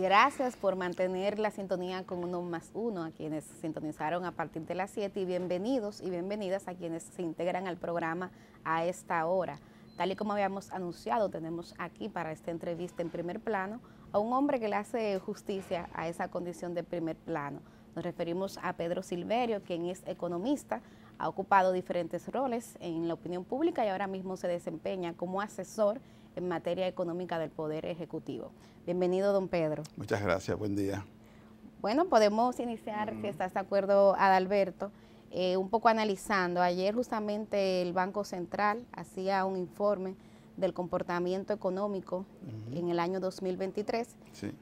Gracias por mantener la sintonía con uno más uno, a quienes sintonizaron a partir de las 7 y bienvenidos y bienvenidas a quienes se integran al programa a esta hora. Tal y como habíamos anunciado, tenemos aquí para esta entrevista en primer plano a un hombre que le hace justicia a esa condición de primer plano. Nos referimos a Pedro Silverio, quien es economista, ha ocupado diferentes roles en la opinión pública y ahora mismo se desempeña como asesor en materia económica del Poder Ejecutivo. Bienvenido, don Pedro. Muchas gracias, buen día. Bueno, podemos iniciar, si mm. estás de acuerdo, Adalberto, eh, un poco analizando. Ayer justamente el Banco Central hacía un informe del comportamiento económico en el año 2023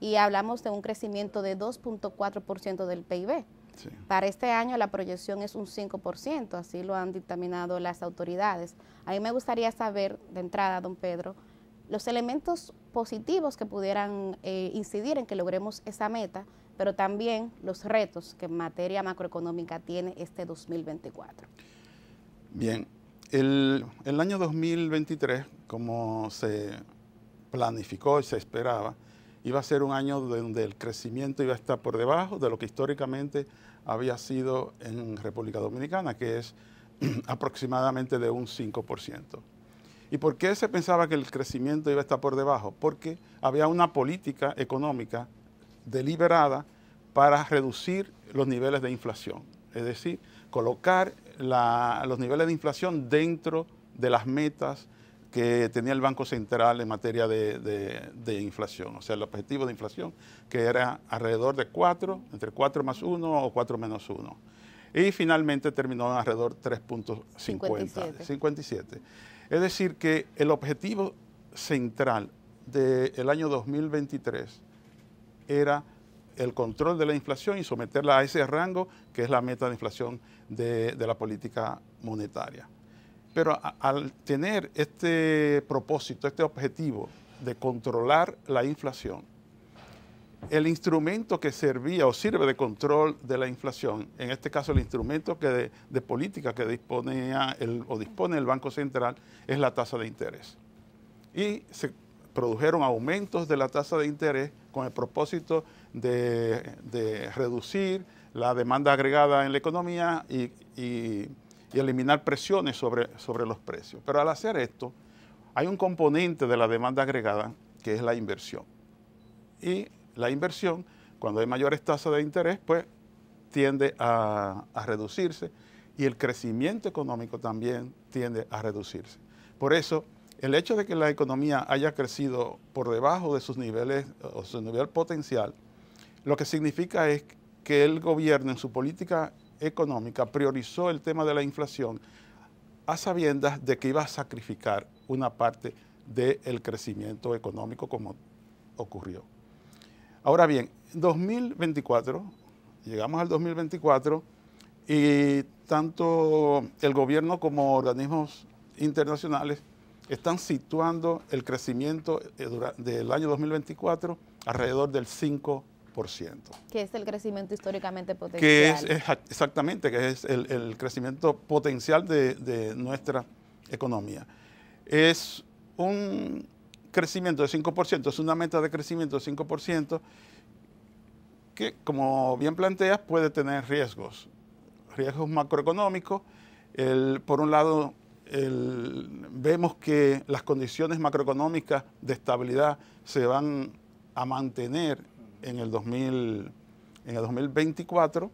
y hablamos de un crecimiento de 2.4% del PIB. Para este año la proyección es un 5%, así lo han dictaminado las autoridades. A mí me gustaría saber de entrada, don Pedro, los elementos positivos que pudieran eh, incidir en que logremos esa meta, pero también los retos que en materia macroeconómica tiene este 2024. Bien, el, el año 2023, como se planificó y se esperaba, iba a ser un año donde el crecimiento iba a estar por debajo de lo que históricamente había sido en República Dominicana, que es aproximadamente de un 5%. ¿Y por qué se pensaba que el crecimiento iba a estar por debajo? Porque había una política económica deliberada para reducir los niveles de inflación, es decir, colocar los niveles de inflación dentro de las metas que tenía el Banco Central en materia de, inflación, o sea, el objetivo de inflación, que era alrededor de 4, entre 4 más 1 o 4 menos 1. Y finalmente terminó en alrededor 3.50, 57. Es decir, que el objetivo central del año 2023 era el control de la inflación y someterla a ese rango que es la meta de inflación de, la política monetaria. Pero al tener este propósito, este objetivo de controlar la inflación, el instrumento que servía o sirve de control de la inflación, en este caso el instrumento que de, política que dispone o dispone el Banco Central, es la tasa de interés. Y se produjeron aumentos de la tasa de interés con el propósito de, reducir la demanda agregada en la economía y, eliminar presiones sobre, sobre los precios. Pero al hacer esto, hay un componente de la demanda agregada que es la inversión. Y la inversión, cuando hay mayores tasas de interés, pues tiende a, reducirse y el crecimiento económico también tiende a reducirse. Por eso, el hecho de que la economía haya crecido por debajo de sus niveles o su nivel potencial, lo que significa es que el gobierno en su política económica priorizó el tema de la inflación a sabiendas de que iba a sacrificar una parte del crecimiento económico como ocurrió. Ahora bien, 2024, llegamos al 2024 y tanto el gobierno como organismos internacionales están situando el crecimiento eh, del año 2024 alrededor del 5%. Que es el crecimiento históricamente potencial. exactamente, que es el, crecimiento potencial de, de nuestra economía. Es un crecimiento de 5%, es una meta de crecimiento de 5%, que como bien planteas puede tener riesgos, riesgos macroeconómicos. por un lado, vemos que las condiciones macroeconómicas de estabilidad se van a mantener en el, 2000, en el 2024.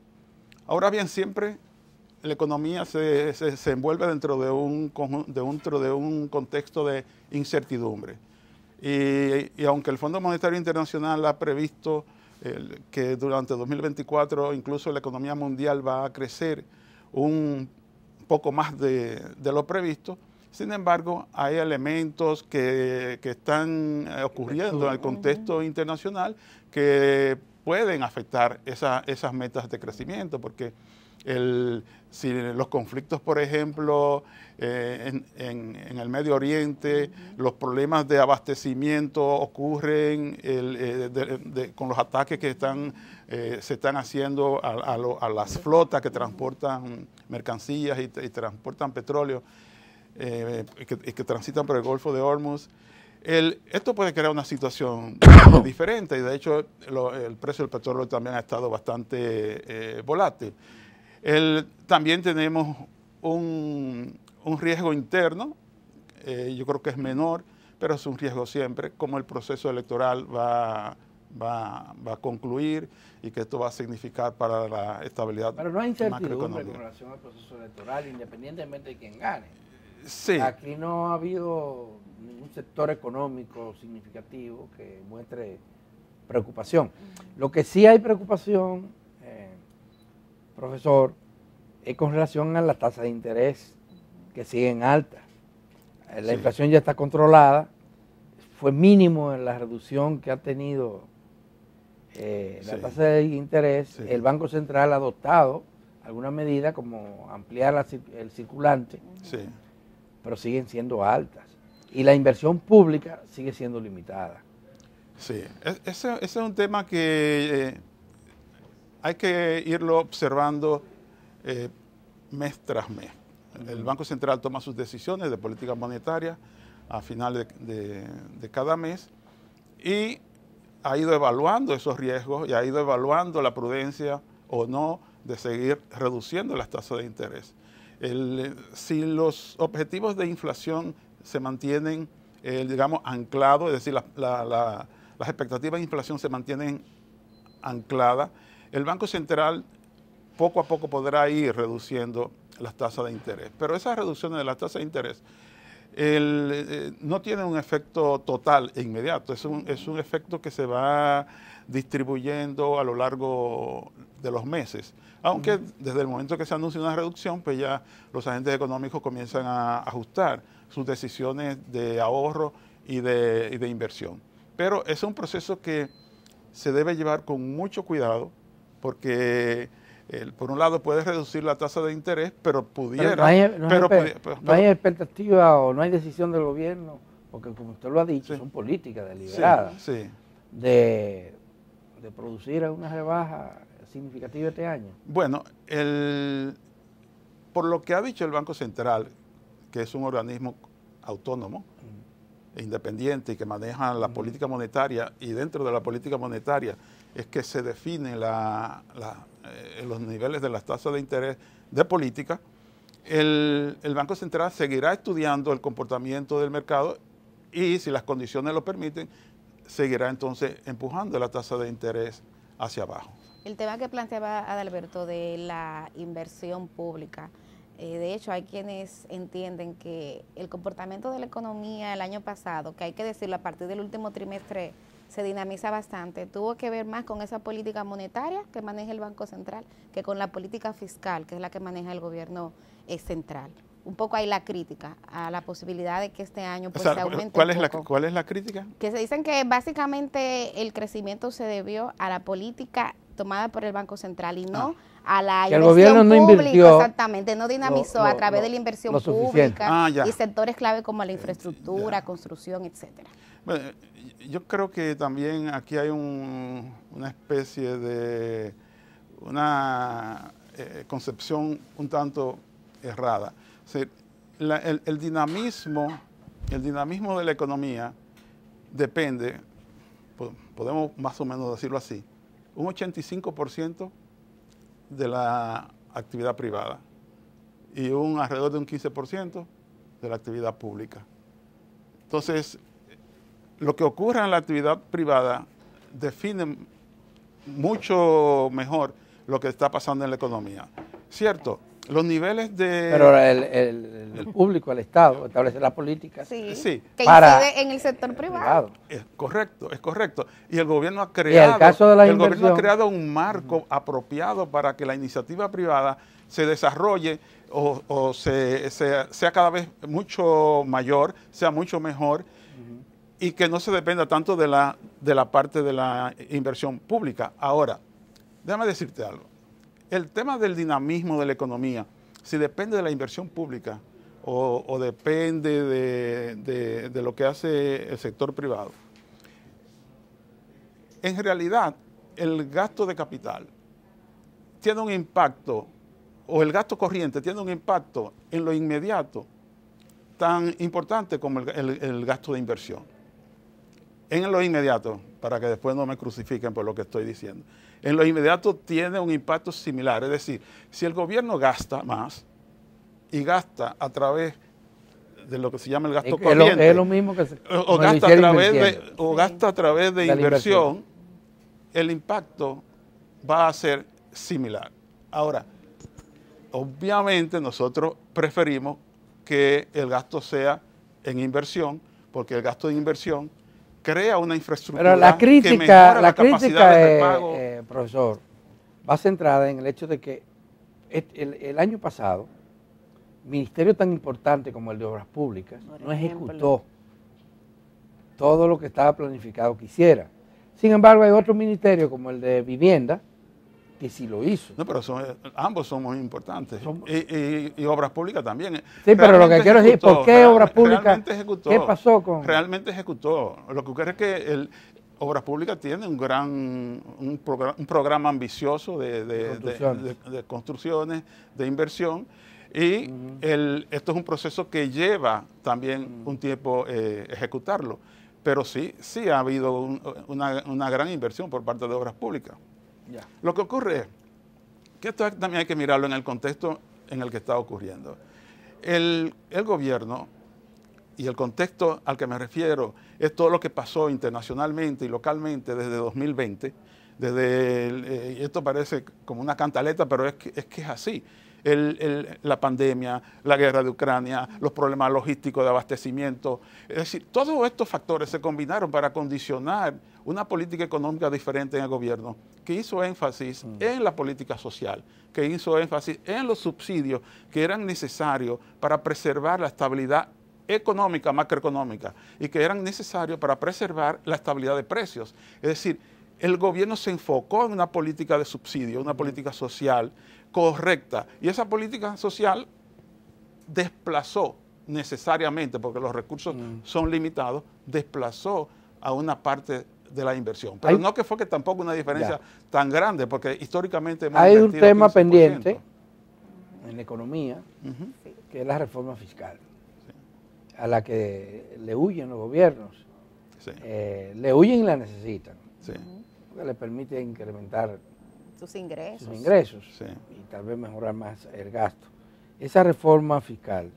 Ahora bien, siempre la economía se, envuelve dentro de, un, dentro de un contexto de incertidumbre. Y, aunque el Fondo Monetario Internacional ha previsto que durante 2024 incluso la economía mundial va a crecer un poco más de, lo previsto, sin embargo, hay elementos que, que, están eh, ocurriendo en el contexto internacional que pueden afectar esas metas de crecimiento, porque el, si los conflictos, por ejemplo, eh, en, el Medio Oriente, los problemas de abastecimiento ocurren eh, con los ataques que están, eh, se están haciendo a, las flotas que transportan mercancías y, transportan petróleo, y que, transitan por el Golfo de Hormuz. esto puede crear una situación diferente y de hecho el precio del petróleo también ha estado bastante volátil también tenemos un, riesgo interno, eh, yo creo que es menor, pero es un riesgo siempre, como el proceso electoral va, va, a concluir y que esto va a significar para la estabilidad Pero no hay incertidumbre con relación al proceso electoral, independientemente de quién gane. Sí. Aquí no ha habido ningún sector económico significativo que muestre preocupación. Lo que sí hay preocupación profesor, es con relación a las tasas de interés que siguen altas. La inflación ya está controlada, fue mínimo en la reducción que ha tenido eh, la tasa de interés. El Banco Central ha adoptado alguna medida como ampliar el circulante, pero siguen siendo altas. Y la inversión pública sigue siendo limitada. Sí, e-, ese, es un tema que... Eh, hay que irlo observando eh, mes tras mes. El Banco Central toma sus decisiones de política monetaria a final de, cada mes y ha ido evaluando esos riesgos y ha ido evaluando la prudencia o no de seguir reduciendo las tasas de interés. si los objetivos de inflación se mantienen, digamos, anclados, es decir, las expectativas de inflación se mantienen ancladas, el Banco Central poco a poco podrá ir reduciendo las tasas de interés, pero esas reducciones de las tasas de interés eh, no tienen un efecto total e inmediato, es un, efecto que se va distribuyendo a lo largo de los meses. Aunque desde el momento que se anuncia una reducción, pues ya los agentes económicos comienzan a ajustar sus decisiones de ahorro y de inversión. Pero es un proceso que se debe llevar con mucho cuidado, porque eh, por un lado puede reducir la tasa de interés, pero pudiera... Pero no hay, expectativa o no hay decisión del gobierno, porque como usted lo ha dicho, son políticas deliberadas De, producir una rebaja significativa este año. Bueno, el, por lo que ha dicho el Banco Central, que es un organismo autónomo, e independiente y que maneja la política monetaria y dentro de la política monetaria es que se definen la, eh, los niveles de las tasas de interés de política, el, Banco Central seguirá estudiando el comportamiento del mercado y si las condiciones lo permiten, seguirá entonces empujando la tasa de interés hacia abajo. El tema que planteaba Adalberto de la inversión pública, eh, de hecho hay quienes entienden que el comportamiento de la economía el año pasado, que hay que decirlo a partir del último trimestre se dinamiza bastante. Tuvo que ver más con esa política monetaria que maneja el Banco Central que con la política fiscal, que es la que maneja el gobierno eh, central. Un poco hay la crítica a la posibilidad de que este año pues, se aumente. ¿cuál, es La, ¿Cuál es la crítica? Que se dicen que básicamente el crecimiento se debió a la política tomada por el Banco Central y no ah. a la inversión gobierno pública, exactamente, no dinamizó a través de la inversión pública ah, y sectores clave como la eh, infraestructura, construcción, etcétera. Bueno, yo creo que también aquí hay una especie de una eh, concepción un tanto errada. el, dinamismo, el dinamismo de la economía depende, podemos más o menos decirlo así, un 85% de la actividad privada y un alrededor de un 15% de la actividad pública. Entonces, lo que ocurra en la actividad privada define mucho mejor lo que está pasando en la economía. ¿Cierto? Los niveles de... Pero el, público, el Estado, establece la política. Sí, sí. que incide en el sector privado. Es correcto, es correcto. Y el gobierno ha creado... El, caso de gobierno ha creado un marco apropiado para que la iniciativa privada se desarrolle o, sea cada vez mucho mayor, sea mucho mejor y que no se dependa tanto de la, parte de la inversión pública. Ahora, déjame decirte algo. El tema del dinamismo de la economía, si depende de la inversión pública o, depende de, lo que hace el sector privado, en realidad el gasto de capital tiene un impacto, o el gasto corriente tiene un impacto en lo inmediato tan importante como el gasto de inversión en lo inmediato, para que después no me crucifiquen por lo que estoy diciendo, en lo inmediato tiene un impacto similar. Es decir, si el gobierno gasta más y gasta a través de lo que se llama el gasto corriente, o, gasta a través de, inversión, el impacto va a ser similar. Ahora, obviamente nosotros preferimos que el gasto sea en inversión, porque el gasto de inversión crea una infraestructura. Pero la crítica, la, la de este eh, eh, profesor, va centrada en el hecho de que el, año pasado, ministerio tan importante como el de Obras Públicas no ejecutó todo lo que estaba planificado que hiciera. Sin embargo, hay otro ministerio como el de Vivienda, que si lo hizo. No, pero son, eh, ambos somos importantes. y, obras públicas también. Sí, pero lo que quiero decir, ¿por qué obras públicas? Realmente ejecutó. ¿Qué pasó con...? Realmente ejecutó. Lo que ocurre es que Obras Públicas tiene un gran un, programa, ambicioso de, construcciones. De, inversión y esto es un proceso que lleva también un tiempo eh, ejecutarlo. Pero sí, sí ha habido una gran inversión por parte de Obras Públicas. Lo que ocurre es que esto también hay que mirarlo en el contexto en el que está ocurriendo. El, gobierno y el contexto al que me refiero es todo lo que pasó internacionalmente y localmente desde 2020. Desde eh, esto parece como una cantaleta, pero es es que es así la pandemia, la guerra de Ucrania, los problemas logísticos de abastecimiento. Es decir, todos estos factores se combinaron para condicionar una política económica diferente en el gobierno, que hizo énfasis mm. en la política social, que hizo énfasis en los subsidios que eran necesarios para preservar la estabilidad económica, macroeconómica, y que eran necesarios para preservar la estabilidad de precios. Es decir, el gobierno se enfocó en una política de subsidio, una mm. política social, correcta. Y esa política social desplazó necesariamente, porque los recursos mm. son limitados, desplazó a una parte de la inversión. Pero no que fue que tampoco una diferencia tan grande, porque históricamente Hay un tema pendiente en la economía, que es la reforma fiscal, a la que le huyen los gobiernos. Eh, le huyen y la necesitan. Porque le permite incrementar sus ingresos. Sus ingresos. Y tal vez mejorar más el gasto. Esa reforma fiscal,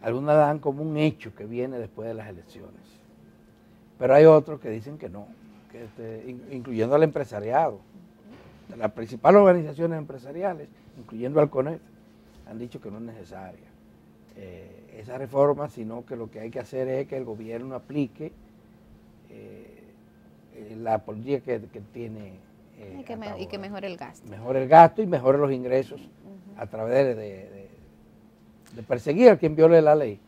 algunas dan como un hecho que viene después de las elecciones. Pero hay otros que dicen que no, que este, incluyendo al empresariado. las principales organizaciones empresariales, incluyendo al CONET, han dicho que no es necesaria eh, esa reforma, sino que lo que hay que hacer es que el gobierno aplique eh, eh, la política que tiene eh, y, que mejore el gasto. Mejore el gasto y mejore los ingresos a través de, perseguir a quien viole la ley.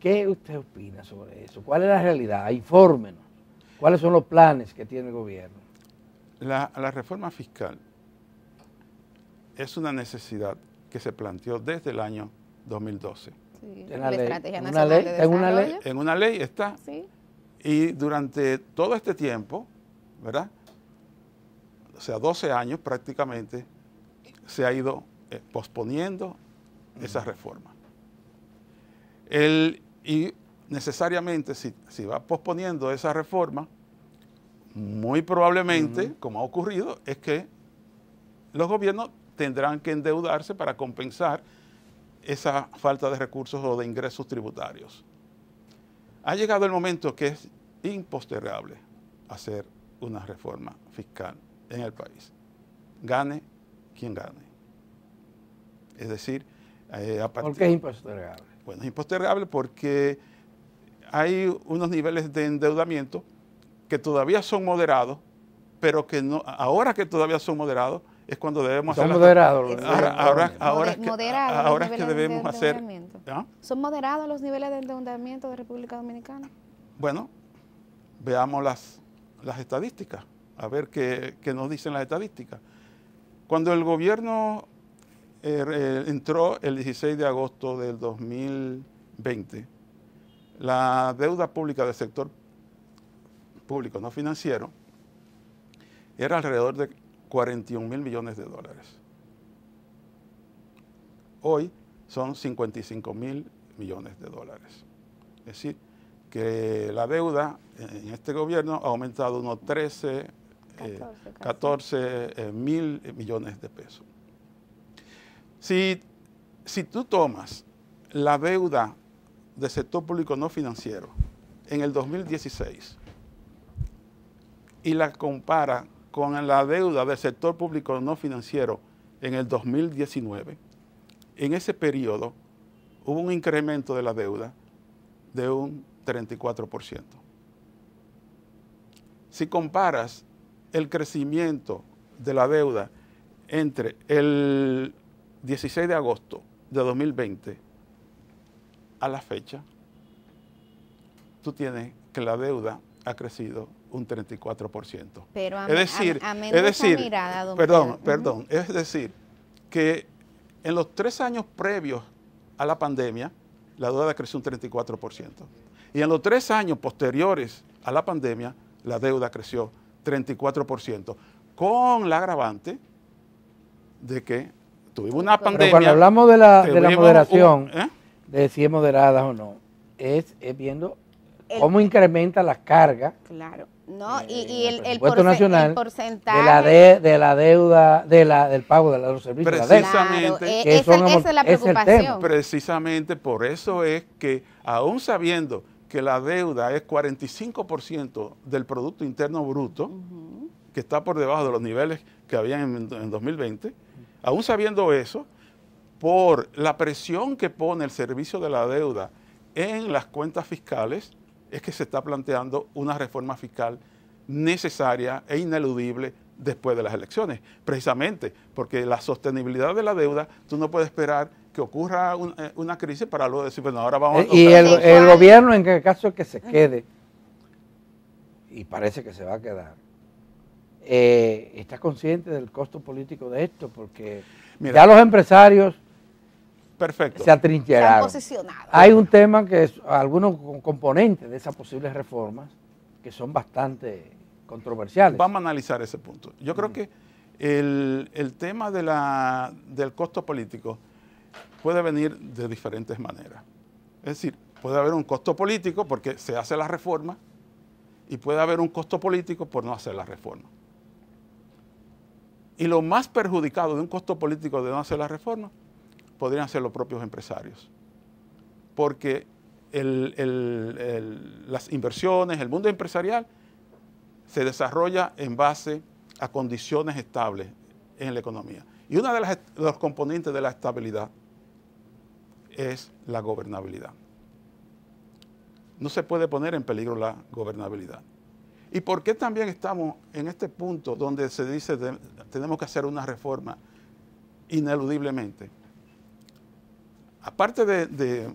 ¿Qué usted opina sobre eso? ¿Cuál es la realidad? Infórmenos. ¿Cuáles son los planes que tiene el gobierno? La, reforma fiscal es una necesidad que se planteó desde el año 2012. en, una ley, en, en una ley está. Y durante todo este tiempo, ¿verdad? o sea, 12 años prácticamente, se ha ido eh, posponiendo esa reforma. y necesariamente, si, va posponiendo esa reforma, muy probablemente, como ha ocurrido, es que los gobiernos tendrán que endeudarse para compensar esa falta de recursos o de ingresos tributarios. Ha llegado el momento que es impostergable hacer una reforma fiscal en el país, gane quien gane. Es decir, eh, a partir, ¿Por qué es impostergable? Bueno, es impostergable porque hay unos niveles de endeudamiento que todavía son moderados, pero que no, ahora que todavía son moderados, es cuando debemos son hacer. moderados ahora, ahora, ¿Son moderados los niveles de endeudamiento de República Dominicana? Bueno, veamos las estadísticas a ver qué, nos dicen las estadísticas. Cuando el gobierno eh, entró el 16 de agosto del 2020, la deuda pública del sector público no financiero era alrededor de 41 mil millones de dólares. Hoy son 55 mil millones de dólares. Es decir, que la deuda en este gobierno ha aumentado unos 13 14, eh, eh, mil millones de pesos. Si, si tú tomas la deuda del sector público no financiero en el 2016 y la compara con la deuda del sector público no financiero en el 2019, en ese periodo hubo un incremento de la deuda de un 34%. Si comparas el crecimiento de la deuda entre el 16 de agosto de 2020 a la fecha, tú tienes que la deuda ha crecido un 34%. Pero a, es decir, menos es decir, mirada, don perdón, perdón, es decir que en los tres años previos a la pandemia, la deuda creció un 34%. Y en los tres años posteriores a la pandemia, la deuda creció 34%, con la agravante de que tuvimos una Pero pandemia. cuando hablamos de la, de la ¿eh? moderación, ¿Eh? de si es moderada o no, es, viendo cómo incrementa la carga Claro. No, y, el, porcentaje de la, deuda, de la, del pago de, los servicios. Precisamente, de que esa, es la preocupación. precisamente por eso es que, aún sabiendo que la deuda es 45% del Producto Interno Bruto, que está por debajo de los niveles que habían en 2020, aún sabiendo eso, por la presión que pone el servicio de la deuda en las cuentas fiscales, es que se está planteando una reforma fiscal necesaria e ineludible después de las elecciones, precisamente porque la sostenibilidad de la deuda, tú no puedes esperar que ocurra eh, una crisis para luego decir, bueno, ahora vamos a... Eh, y el, gobierno, en el caso que se quede, y parece que se va a quedar, eh, está consciente del costo político de esto, porque ya los empresarios perfecto. se atrincheraron. Se Hay un tema que es, algunos componentes de esas posibles reformas que son bastante controversiales. Vamos a analizar ese punto. Yo creo que el, el tema de la, del costo político puede venir de diferentes maneras. Es decir, puede haber un costo político porque se hace la reforma y puede haber un costo político por no hacer la reforma. Y lo más perjudicado de un costo político de no hacer la reforma podrían ser los propios empresarios. Porque las inversiones, el mundo empresarial se desarrolla en base a condiciones estables en la economía. Y uno de, de, los componentes de la estabilidad es la gobernabilidad. No se puede poner en peligro la gobernabilidad. ¿Y por qué también estamos en este punto donde se dice que tenemos que hacer una reforma ineludiblemente? Aparte de,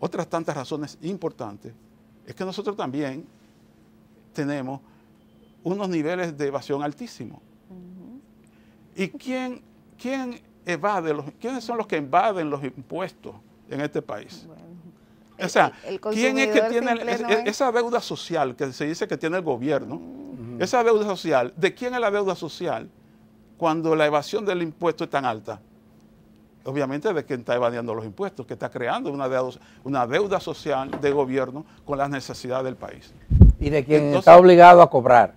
otras tantas razones importantes, es que nosotros también tenemos unos niveles de evasión altísimos. ¿Y quién, quién los, ¿quiénes son los que invaden los impuestos en este país? o sea, ¿quién es que tiene esa deuda social que se dice que tiene el gobierno? Esa deuda social, ¿de quién es la deuda social cuando la evasión del impuesto es tan alta? Obviamente de quien está evadiendo los impuestos, que está creando una deuda, social de gobierno con las necesidades del país. Y de quien está obligado a cobrar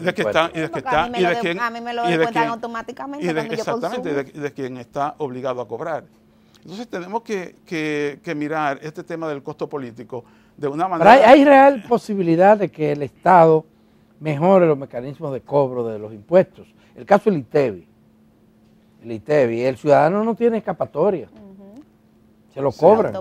y de que pues, está quien a mí me lo automáticamente exactamente de, quien está obligado a cobrar entonces tenemos que, que, que, mirar este tema del costo político de una manera hay, real posibilidad de que el Estado mejore los mecanismos de cobro de los impuestos el caso del ITEBI el ITEBI el ciudadano no tiene escapatoria se lo cobra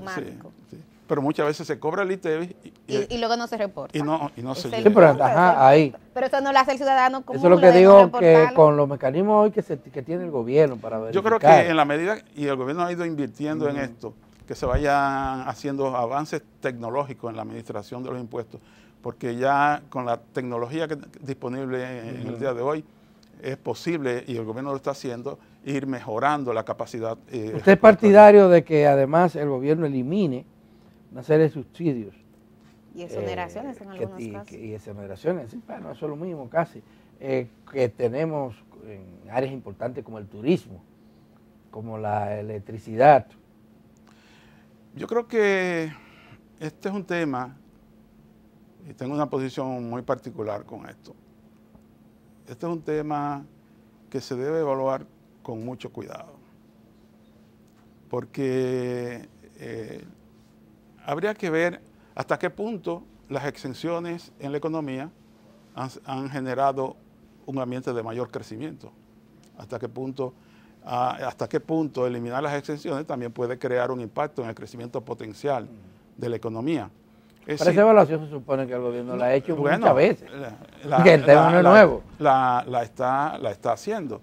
pero muchas veces se cobra el ITEVI. Y, luego no se reporta. Y no, se pero, eso no lo hace el ciudadano como. Eso es lo que digo, que con los mecanismos hoy que, tiene el gobierno para ver. Yo creo que en la medida, y el gobierno ha ido invirtiendo en mm. esto, que se vayan haciendo avances tecnológicos en la administración de los impuestos, porque ya con la tecnología que, disponible en, el día de hoy, es posible, y el gobierno lo está haciendo, ir mejorando la capacidad. Eh, ¿Usted es partidario de que además el gobierno elimine una serie de subsidios. Y exoneraciones en eh, algunos y, casos. Y exoneraciones, bueno, eso es lo mismo casi, eh, que tenemos en áreas importantes como el turismo, como la electricidad. Yo creo que este es un tema, y tengo una posición muy particular con esto, este es un tema que se debe evaluar con mucho cuidado, porque eh, habría que ver hasta qué punto las exenciones en la economía han, generado un ambiente de mayor crecimiento, hasta qué punto ah, hasta qué punto eliminar las exenciones también puede crear un impacto en el crecimiento potencial de la economía. esa evaluación se supone que el gobierno la ha hecho muchas veces, la, el tema es nuevo. La, la, está, la está haciendo.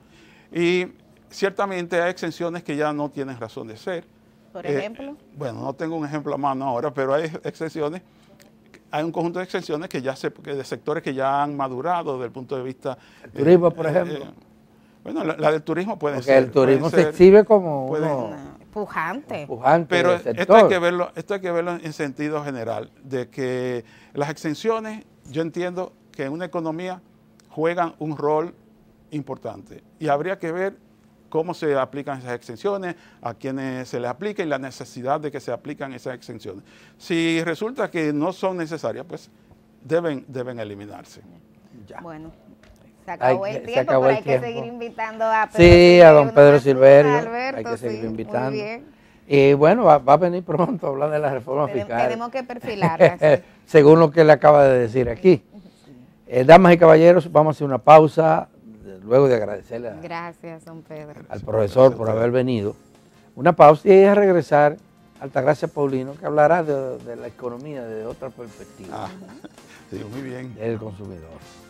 Y ciertamente hay exenciones que ya no tienen razón de ser, por eh, ejemplo? bueno, no tengo un ejemplo a mano ahora, pero hay excepciones. Hay un conjunto de excepciones que ya se, que de sectores que ya han madurado desde el punto de vista. El turismo, por eh, eh, ejemplo. bueno, la, del turismo puede Porque ser. el turismo se exhibe como pujante. Pero esto hay, que verlo, esto hay que verlo en sentido general, de que las exenciones, yo entiendo que en una economía juegan un rol importante y habría que ver cómo se aplican esas exenciones, a quiénes se les aplica y la necesidad de que se aplican esas exenciones. Si resulta que no son necesarias, pues deben, deben eliminarse. Ya. Bueno, se acabó el tiempo, pero hay que seguir invitando a Pedro Sí, a don Pedro Silverio, hay que seguir invitando. Y bueno, va, a venir pronto a hablar de la reforma Tenemos que perfilarla. Según lo que él acaba de decir aquí. Eh, damas y caballeros, vamos a hacer una pausa luego de agradecerle al profesor por haber venido, una pausa y a regresar Altagracia Paulino, que hablará de, la economía desde otra perspectiva. Ah, muy bien. Del consumidor.